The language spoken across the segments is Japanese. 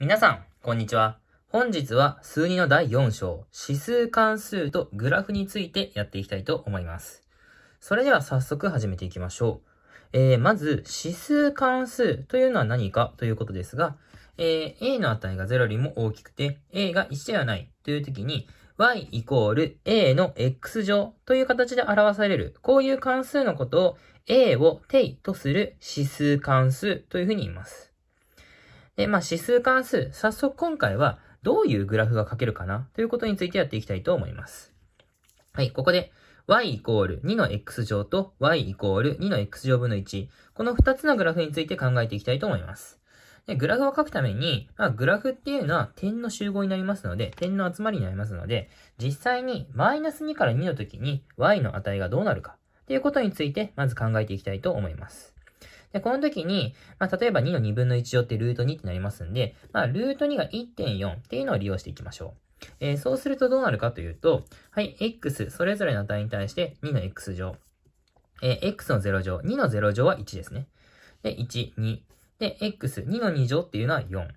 皆さん、こんにちは。本日は数2の第4章、指数関数とグラフについてやっていきたいと思います。それでは早速始めていきましょう。えー、まず、指数関数というのは何かということですが、えー、a の値が0よりも大きくて、a が1ではないという時に、y イコール a の x 乗という形で表される、こういう関数のことを a を定とする指数関数というふうに言います。で、まあ指数関数、早速今回はどういうグラフが書けるかなということについてやっていきたいと思います。はい、ここで y イコール2の x 乗と y イコール2の x 乗分の1、この2つのグラフについて考えていきたいと思います。で、グラフを書くために、まあ、グラフっていうのは点の集合になりますので、点の集まりになりますので、実際にマイナス2から2の時に y の値がどうなるかっていうことについて、まず考えていきたいと思います。で、この時に、まあ、例えば2の2分の1乗ってルート2ってなりますんで、まあ、ルート2が1.4っていうのを利用していきましょう。えー、そうするとどうなるかというと、はい、x、それぞれの値に対して2の x 乗。えー、x の0乗、2の0乗は1ですね。で、1、2。で、x、2の2乗っていうのは4。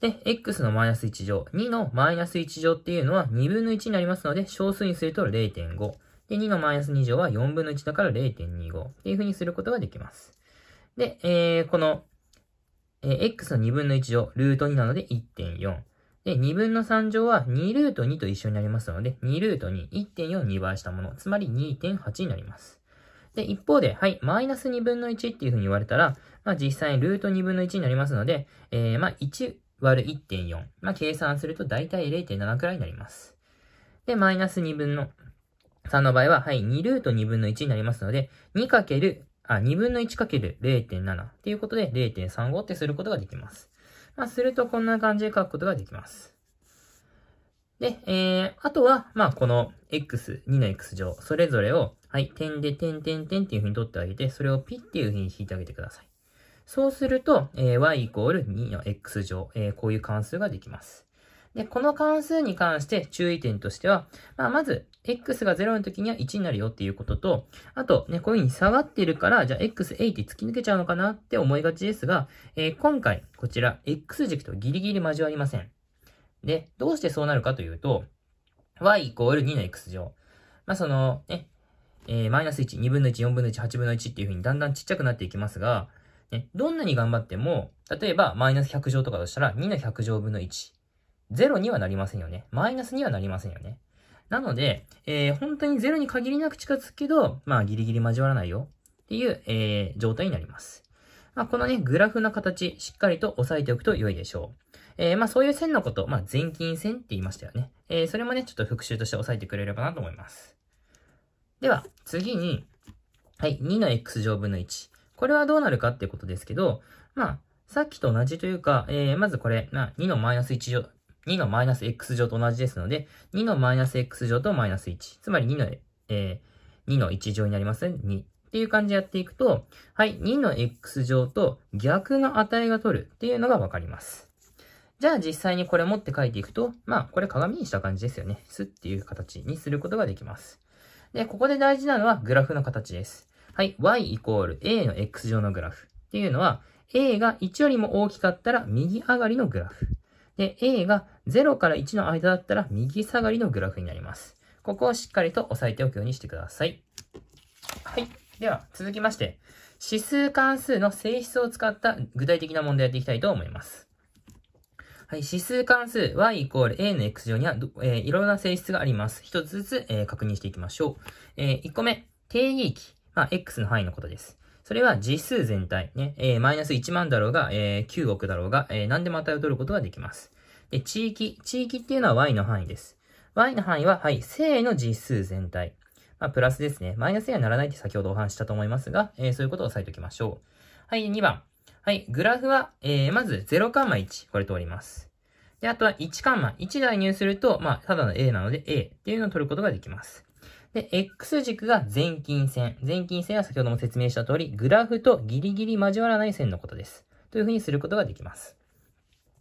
で、x のマイナス1乗、2のマイナス1乗っていうのは2分の1になりますので、小数にすると0.5。で、2のマイナス2乗は4分の1だから0.25っていうふうにすることができます。で、えー、この、えー、x の2分の1乗、ルート2なので1.4。で、2分の3乗は2ルート2と一緒になりますので、2ルート2、1.4を2倍したもの、つまり2.8になります。で、一方で、はい、マイナス2分の1っていうふうに言われたら、まあ実際ルート2分の1になりますので、えー、まあ1割る1.4。まあ計算すると大体0.7くらいになります。で、マイナス2分の3の場合は、はい、2ルート2分の1になりますので、2かける、あ、2分の1かける0.7っていうことで0.35ってすることができます。まあ、するとこんな感じで書くことができます。で、えー、あとは、まあ、この x、2の x 乗、それぞれを、はい、点で点点点っていう風に取ってあげて、それをピっていう風に引いてあげてください。そうすると、えー、y イコール2の x 乗、えー、こういう関数ができます。で、この関数に関して注意点としては、まあ、まず、x が0の時には1になるよっていうことと、あと、ね、こういう風に下がってるから、じゃあ x 8って突き抜けちゃうのかなって思いがちですが、えー、今回、こちら、x 軸とギリギリ交わりません。で、どうしてそうなるかというと、y イコール2の x 乗。まあ、その、ね、えー、マイナス1、2分の1、4分の1、8分の1っていう風にだんだんちっちゃくなっていきますが、ね、どんなに頑張っても、例えば、マイナス100乗とかとしたら、2の100乗分の1 0にはなりませんよね。マイナスにはなりませんよね。なので、えー、本当に0に限りなく近づくけど、まあ、ギリギリ交わらないよっていう、えー、状態になります。まあ、このね、グラフの形、しっかりと押さえておくと良いでしょう。えー、まあ、そういう線のこと、まあ、前近線って言いましたよね。えー、それもね、ちょっと復習として押さえてくれればなと思います。では、次に、はい、2の x 乗分の1。これはどうなるかっていうことですけど、まあ、さっきと同じというか、えー、まずこれ、まあ、2のマイナス1乗、2のマイナス x 乗と同じですので、2のマイナス x 乗とマイナス1。つまり2の、えー、2の1乗になりますね。2。っていう感じでやっていくと、はい、2の x 乗と逆の値が取るっていうのがわかります。じゃあ実際にこれ持って書いていくと、まあこれ鏡にした感じですよね。すっていう形にすることができます。で、ここで大事なのはグラフの形です。はい、y イコール a の x 乗のグラフっていうのは、a が1よりも大きかったら右上がりのグラフ。で、A が0から1の間だったら右下がりのグラフになります。ここをしっかりと押さえておくようにしてください。はい。では、続きまして、指数関数の性質を使った具体的な問題をやっていきたいと思います。はい、指数関数 y イコール a の x 乗には、えー、いろんな性質があります。一つずつ、えー、確認していきましょう。えー、1個目、定義域。まあ、x の範囲のことです。それは実数全体、ね、えー、マイナス1万だろうが、えー、9億だろうが、えー、何でも値を取ることができます。で、地域、地域っていうのは y の範囲です。y の範囲は、はい、正の実数全体。まあ、プラスですね。マイナスにはならないって先ほどお話したと思いますが、えー、そういうことを押さえておきましょう。はい、2番。はい、グラフは、えー、まず0カンマ1、これ通ります。で、あとは1カンマ1代入すると、まあ、ただの A なので A っていうのを取ることができます。で、X 軸が前近線。前近線は先ほども説明した通り、グラフとギリギリ交わらない線のことです。というふうにすることができます。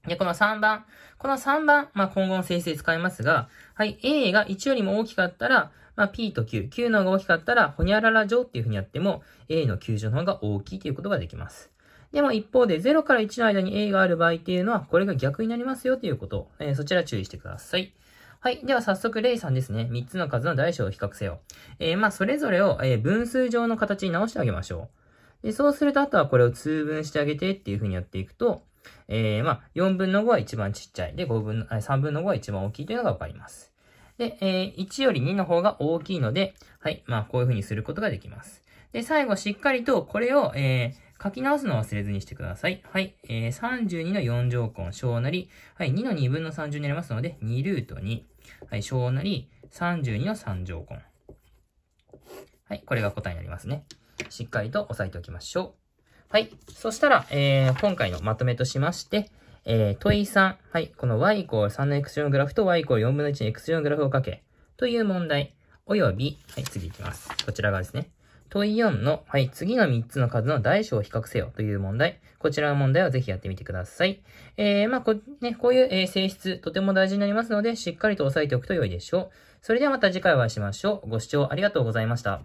で、この3番。この3番、まあ、今後の生成使いますが、はい、A が1よりも大きかったら、まあ、P と Q。Q の方が大きかったら、ほにゃらら乗っていうふうにやっても、A の9乗の方が大きいということができます。でも一方で、0から1の間に A がある場合っていうのは、これが逆になりますよということ。えー、そちら注意してください。はい。では早速、レイさんですね。3つの数の大小を比較せよ。えー、まあ、それぞれを、えー、分数上の形に直してあげましょう。で、そうすると、あとはこれを通分してあげてっていう風にやっていくと、えー、まあ、4分の5は一番ちっちゃい。で、5分の、3分の5は一番大きいというのがわかります。で、えー、1より2の方が大きいので、はい。まあ、こういう風にすることができます。で、最後、しっかりと、これを、えー、書き直すのを忘れずにしてください。はい。えー、32の4乗根、小なり、はい、2の2分の3 0になりますので、2ルート2。はい、小なり32の3乗根。はい、これが答えになりますね。しっかりと押さえておきましょう。はい、そしたら、えー、今回のまとめとしまして、えー、問い3、はい、この y イコール3の x 乗のグラフと y イコール4分の1の x 乗のグラフをかけ、という問題、および、はい、次いきます。こちら側ですね。問い4の、はい、次の3つの数の大小を比較せよという問題。こちらの問題をぜひやってみてください。えー、まあ、こ、ね、こういう、えー、性質、とても大事になりますので、しっかりと押さえておくと良いでしょう。それではまた次回お会いしましょう。ご視聴ありがとうございました。